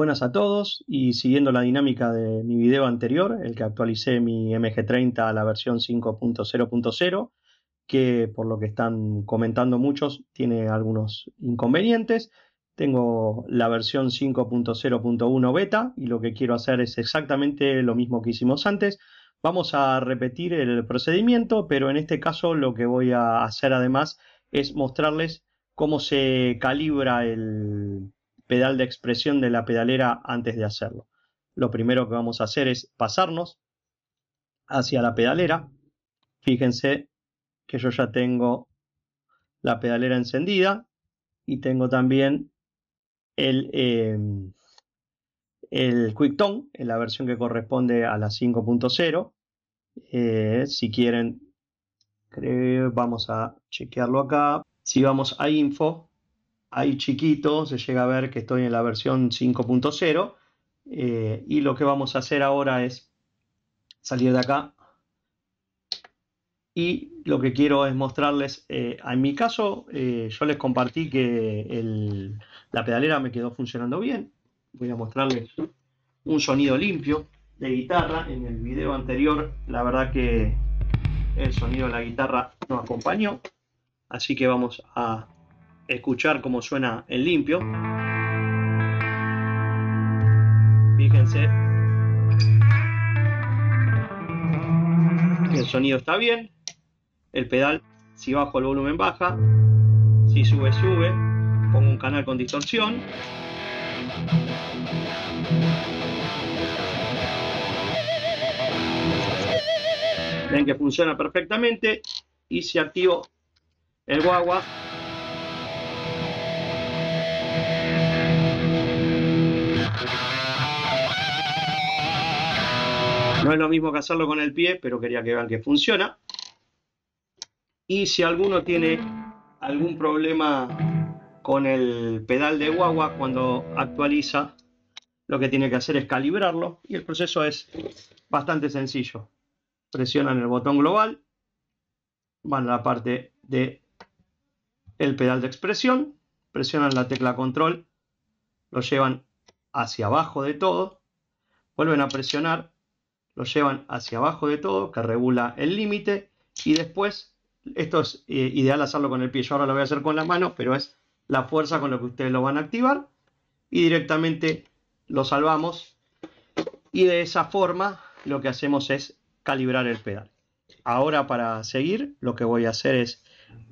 Buenas a todos y siguiendo la dinámica de mi video anterior, el que actualicé mi MG30 a la versión 5.0.0, que por lo que están comentando muchos tiene algunos inconvenientes. Tengo la versión 5.0.1 beta y lo que quiero hacer es exactamente lo mismo que hicimos antes. Vamos a repetir el procedimiento, pero en este caso lo que voy a hacer además es mostrarles cómo se calibra el, pedal de expresión de la pedalera antes de hacerlo. Lo primero que vamos a hacer es pasarnos hacia la pedalera. Fíjense que yo ya tengo la pedalera encendida y tengo también el, em, el Quick en la versión que corresponde a la 5.0. Eh, si quieren, creo, vamos a chequearlo acá. Si vamos a info, ahí chiquito, se llega a ver que estoy en la versión 5.0 eh, y lo que vamos a hacer ahora es salir de acá y lo que quiero es mostrarles, eh, en mi caso eh, yo les compartí que la pedalera me quedó funcionando bien, voy a mostrarles un sonido limpio de guitarra, en el video anterior la verdad que el sonido de la guitarra no acompañó, así que vamos a escuchar cómo suena el limpio. Fíjense. El sonido está bien. El pedal, si bajo el volumen, baja. Si sube, sube. Pongo un canal con distorsión. Ven que funciona perfectamente. Y si activo el guagua, No es lo mismo que hacerlo con el pie, pero quería que vean que funciona. Y si alguno tiene algún problema con el pedal de guagua cuando actualiza, lo que tiene que hacer es calibrarlo y el proceso es bastante sencillo. Presionan el botón global, van a la parte de el pedal de expresión, presionan la tecla control, lo llevan hacia abajo de todo, vuelven a presionar lo llevan hacia abajo de todo, que regula el límite, y después, esto es eh, ideal hacerlo con el pie, yo ahora lo voy a hacer con las manos pero es la fuerza con la que ustedes lo van a activar, y directamente lo salvamos, y de esa forma lo que hacemos es calibrar el pedal. Ahora para seguir, lo que voy a hacer es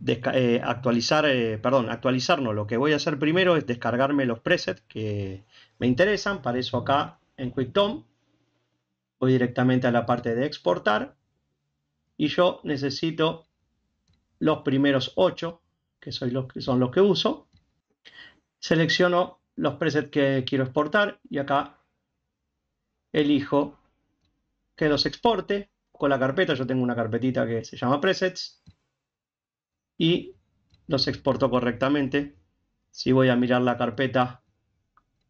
eh, actualizar, eh, perdón, actualizarnos. Lo que voy a hacer primero es descargarme los presets que me interesan. Para eso acá en QuickTome voy directamente a la parte de exportar y yo necesito los primeros 8, que, los, que son los que uso. Selecciono los presets que quiero exportar y acá elijo que los exporte con la carpeta. Yo tengo una carpetita que se llama presets y los exporto correctamente. Si voy a mirar la carpeta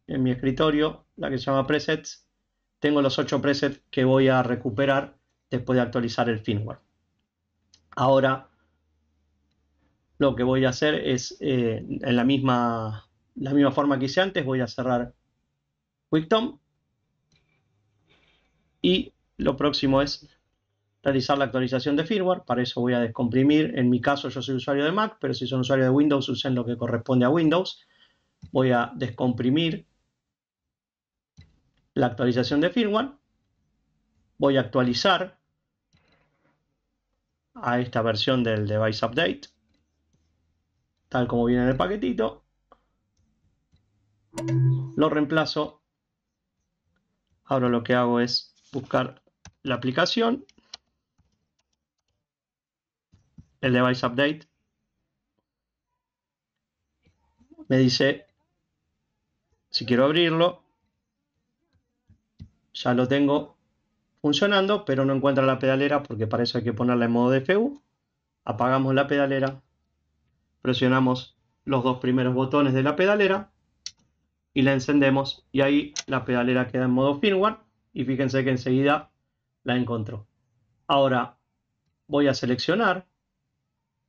en mi escritorio, la que se llama presets, tengo los ocho presets que voy a recuperar después de actualizar el firmware. Ahora lo que voy a hacer es, eh, en la misma, la misma forma que hice antes, voy a cerrar QuickTom y lo próximo es realizar la actualización de firmware. Para eso voy a descomprimir. En mi caso yo soy usuario de Mac, pero si son usuario de Windows, usen lo que corresponde a Windows. Voy a descomprimir la actualización de firmware. Voy a actualizar a esta versión del device update, tal como viene en el paquetito. Lo reemplazo. Ahora lo que hago es buscar la aplicación, el device update. Me dice si quiero abrirlo, ya lo tengo funcionando, pero no encuentra la pedalera porque para eso hay que ponerla en modo DFU. Apagamos la pedalera, presionamos los dos primeros botones de la pedalera y la encendemos y ahí la pedalera queda en modo firmware y fíjense que enseguida la encontró. Ahora voy a seleccionar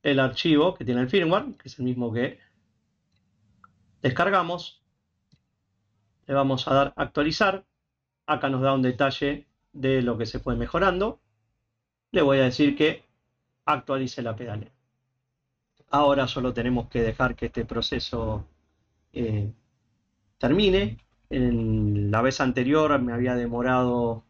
el archivo que tiene el firmware, que es el mismo que descargamos. Le vamos a dar actualizar Acá nos da un detalle de lo que se fue mejorando. Le voy a decir que actualice la pedalera. Ahora solo tenemos que dejar que este proceso eh, termine. En la vez anterior me había demorado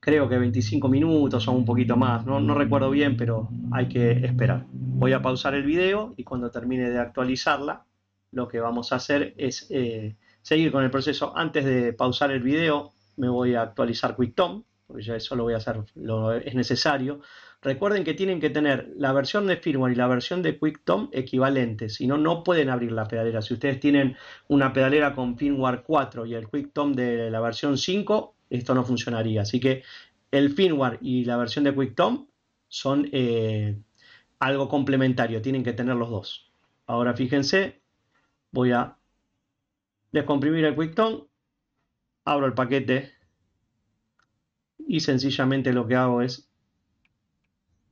creo que 25 minutos o un poquito más, no, recuerdo bien, pero hay que esperar. Voy a pausar el video y cuando termine de actualizarla, lo que vamos a hacer es eh, seguir con el proceso antes de pausar el video, me voy a actualizar QuickTom, porque ya eso lo voy a hacer, lo, es necesario. Recuerden que tienen que tener la versión de firmware y la versión de QuickTom equivalentes, si no, no pueden abrir la pedalera. Si ustedes tienen una pedalera con firmware 4 y el QuickTom de la versión 5, esto no funcionaría. Así que el firmware y la versión de QuickTom son eh, algo complementario, tienen que tener los dos. Ahora fíjense, voy a Descomprimir el QuickTone, abro el paquete y sencillamente lo que hago es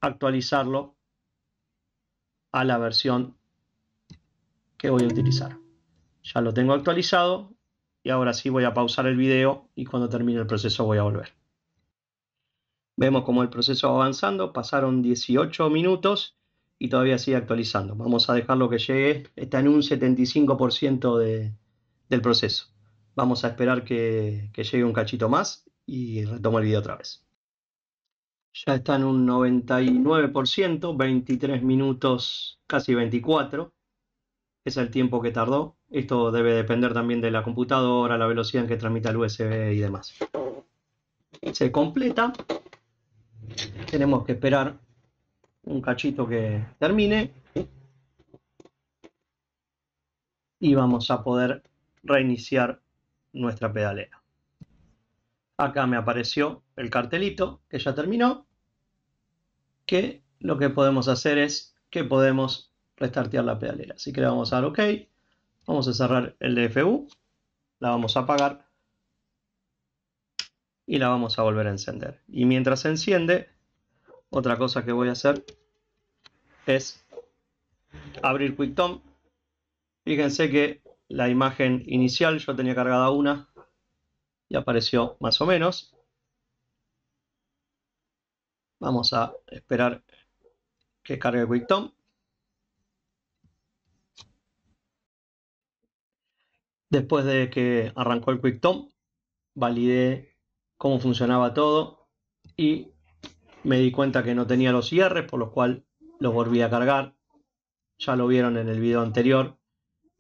actualizarlo a la versión que voy a utilizar. Ya lo tengo actualizado y ahora sí voy a pausar el video y cuando termine el proceso voy a volver. Vemos como el proceso va avanzando, pasaron 18 minutos y todavía sigue actualizando. Vamos a dejarlo que llegue, está en un 75% de, del proceso. Vamos a esperar que, llegue un cachito más y retomo el video otra vez. Ya está en un 99%, 23 minutos, casi 24. Es el tiempo que tardó. Esto debe depender también de la computadora, la velocidad en que transmita el USB y demás. Se completa. Tenemos que esperar un cachito que termine. Y vamos a poder reiniciar nuestra pedalera. Acá me apareció el cartelito que ya terminó, que lo que podemos hacer es que podemos restartear la pedalera. Así que le vamos a dar OK, vamos a cerrar el DFU, la vamos a apagar y la vamos a volver a encender. Y mientras se enciende, otra cosa que voy a hacer es abrir QuickTom. Fíjense que la imagen inicial, yo tenía cargada una y apareció más o menos. Vamos a esperar que cargue QuickTOM. Después de que arrancó el QuickTOM, validé cómo funcionaba todo y me di cuenta que no tenía los cierres, por lo cual los volví a cargar. Ya lo vieron en el video anterior,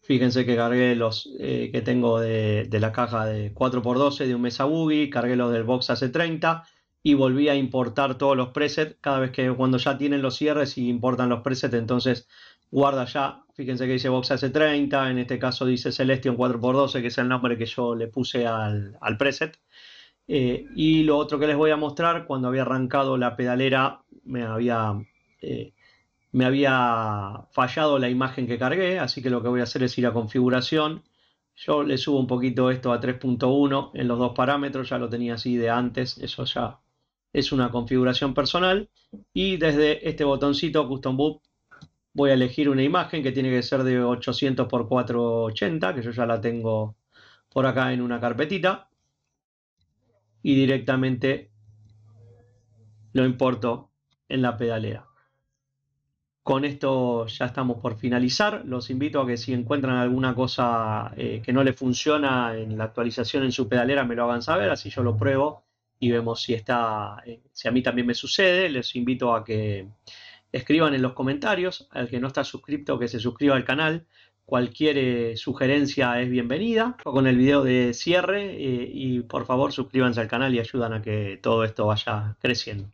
Fíjense que cargué los eh, que tengo de, la caja de 4x12 de un Mesa Boogie, cargué los del Box ac 30 y volví a importar todos los presets. Cada vez que cuando ya tienen los cierres y importan los presets, entonces guarda ya. Fíjense que dice Box ac 30, en este caso dice Celestion 4x12, que es el nombre que yo le puse al, preset. Eh, y lo otro que les voy a mostrar, cuando había arrancado la pedalera, me había eh, me había fallado la imagen que cargué, así que lo que voy a hacer es ir a configuración. Yo le subo un poquito esto a 3.1 en los dos parámetros, ya lo tenía así de antes, eso ya es una configuración personal. Y desde este botoncito Custom Boot voy a elegir una imagen que tiene que ser de 800 x 480, que yo ya la tengo por acá en una carpetita. Y directamente lo importo en la pedalera. Con esto ya estamos por finalizar. Los invito a que si encuentran alguna cosa eh, que no le funciona en la actualización en su pedalera, me lo hagan saber, así yo lo pruebo y vemos si está, eh, si a mí también me sucede. Les invito a que escriban en los comentarios, al que no está suscrito, que se suscriba al canal. Cualquier eh, sugerencia es bienvenida. Con el video de cierre y por favor suscríbanse al canal y ayudan a que todo esto vaya creciendo.